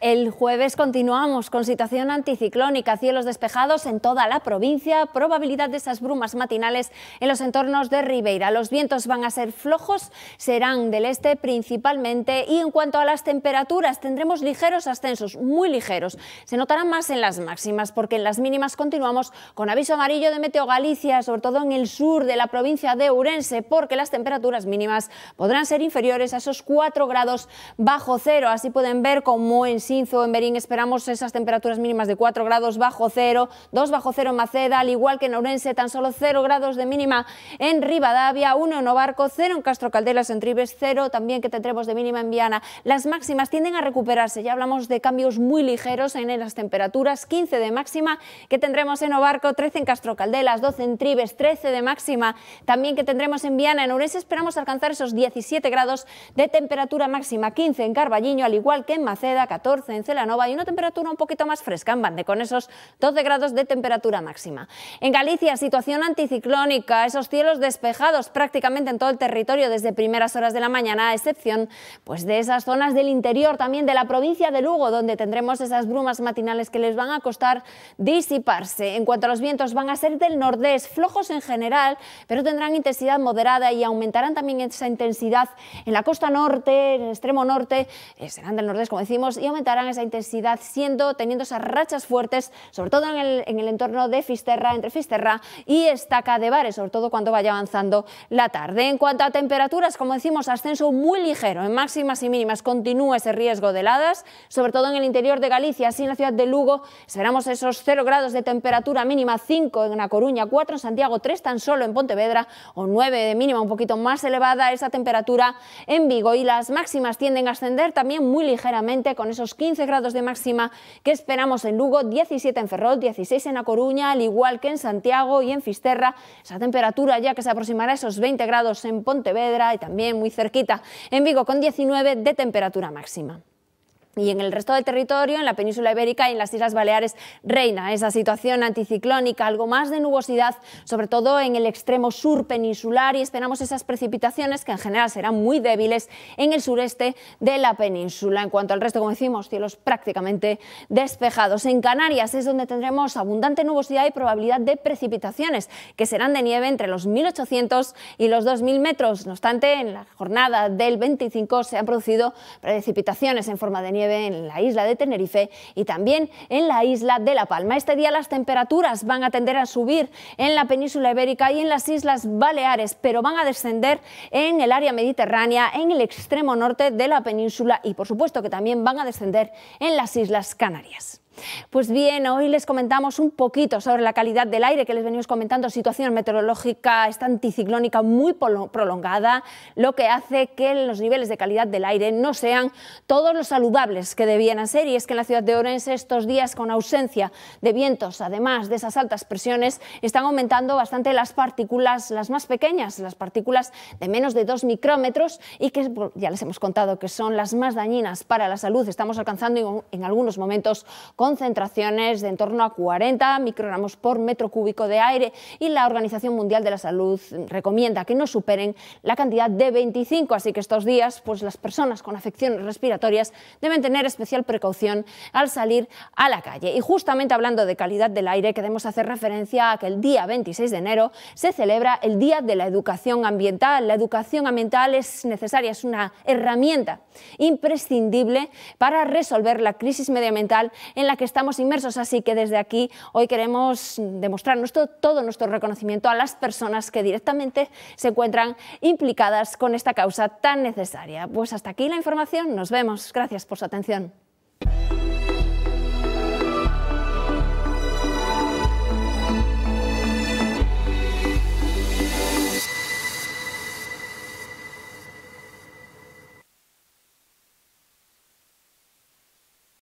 El jueves continuamos con situación anticiclónica, cielos despejados en toda la provincia, probabilidad de esas brumas matinales en los entornos de Ribeira. Los vientos van a ser flojos, serán del este principalmente y en cuanto a las temperaturas tendremos ligeros ascensos, muy ligeros. Se notarán más en las máximas porque en las mínimas continuamos con aviso amarillo de Meteo Galicia, sobre todo en el sur de la provincia de Urense, porque las temperaturas mínimas podrán ser inferiores a esos 4 grados bajo cero. Así pueden ver cómo en en Berín esperamos esas temperaturas mínimas de 4 grados bajo cero, 2 bajo cero en Maceda, al igual que en Orense tan solo 0 grados de mínima en Rivadavia, 1 en Obarco, 0 en Castro Caldelas, en Tribes, 0 también que tendremos de mínima en Viana. Las máximas tienden a recuperarse, ya hablamos de cambios muy ligeros en las temperaturas, 15 de máxima que tendremos en Obarco, 13 en Castro 12 en Tribes, 13 de máxima también que tendremos en Viana, en Ourense esperamos alcanzar esos 17 grados de temperatura máxima, 15 en Carballiño, al igual que en Maceda, 14 en Celanova y una temperatura un poquito más fresca en Bande, con esos 12 grados de temperatura máxima. En Galicia, situación anticiclónica, esos cielos despejados prácticamente en todo el territorio desde primeras horas de la mañana, a excepción pues, de esas zonas del interior también de la provincia de Lugo, donde tendremos esas brumas matinales que les van a costar disiparse. En cuanto a los vientos, van a ser del nordés, flojos en general, pero tendrán intensidad moderada y aumentarán también esa intensidad en la costa norte, en el extremo norte, eh, serán del nordés, como decimos, y aumentarán aumentarán esa intensidad siendo, teniendo esas rachas fuertes, sobre todo en el, en el entorno de Fisterra, entre Fisterra y Estaca de Bares, sobre todo cuando vaya avanzando la tarde. En cuanto a temperaturas, como decimos, ascenso muy ligero, en máximas y mínimas continúa ese riesgo de heladas, sobre todo en el interior de Galicia, así en la ciudad de Lugo esperamos esos 0 grados de temperatura mínima, 5 en La Coruña, 4 en Santiago, 3 tan solo en Pontevedra o 9 de mínima, un poquito más elevada esa temperatura en Vigo y las máximas tienden a ascender también muy ligeramente con esos 15 grados de máxima que esperamos en Lugo, 17 en Ferrol, 16 en A Coruña, al igual que en Santiago y en Fisterra. Esa temperatura ya que se aproximará a esos 20 grados en Pontevedra y también muy cerquita en Vigo con 19 de temperatura máxima. Y en el resto del territorio, en la península ibérica y en las Islas Baleares, reina esa situación anticiclónica, algo más de nubosidad, sobre todo en el extremo sur peninsular, y esperamos esas precipitaciones que en general serán muy débiles en el sureste de la península. En cuanto al resto, como decimos, cielos prácticamente despejados. En Canarias es donde tendremos abundante nubosidad y probabilidad de precipitaciones, que serán de nieve entre los 1.800 y los 2.000 metros. No obstante, en la jornada del 25 se han producido precipitaciones en forma de nieve nieve en la isla de Tenerife y también en la isla de La Palma. Este día las temperaturas van a tender a subir en la península ibérica y en las islas Baleares, pero van a descender en el área mediterránea, en el extremo norte de la península y por supuesto que también van a descender en las islas Canarias. Pues bien, hoy les comentamos un poquito sobre la calidad del aire que les venimos comentando, situación meteorológica, esta anticiclónica muy prolongada, lo que hace que los niveles de calidad del aire no sean todos los saludables que debían ser y es que en la ciudad de Orense estos días con ausencia de vientos, además de esas altas presiones, están aumentando bastante las partículas, las más pequeñas, las partículas de menos de dos micrómetros y que ya les hemos contado que son las más dañinas para la salud. Estamos alcanzando en algunos momentos con concentraciones de en torno a 40 microgramos por metro cúbico de aire y la Organización Mundial de la Salud recomienda que no superen la cantidad de 25, así que estos días pues, las personas con afecciones respiratorias deben tener especial precaución al salir a la calle. Y justamente hablando de calidad del aire, queremos hacer referencia a que el día 26 de enero se celebra el Día de la Educación Ambiental. La educación ambiental es necesaria, es una herramienta imprescindible para resolver la crisis medioambiental en la que que estamos inmersos. Así que desde aquí hoy queremos demostrar todo nuestro reconocimiento a las personas que directamente se encuentran implicadas con esta causa tan necesaria. Pues hasta aquí la información. Nos vemos. Gracias por su atención.